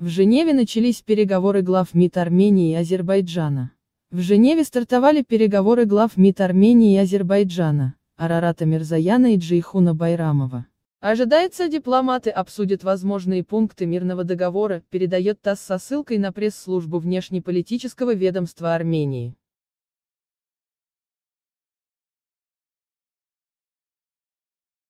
В Женеве начались переговоры глав МИД Армении и Азербайджана. В Женеве стартовали переговоры глав МИД Армении и Азербайджана, Арарата Мирзаяна и Джейхуна Байрамова. Ожидается, дипломаты обсудят возможные пункты мирного договора, передает ТАСС со ссылкой на пресс-службу внешнеполитического ведомства Армении.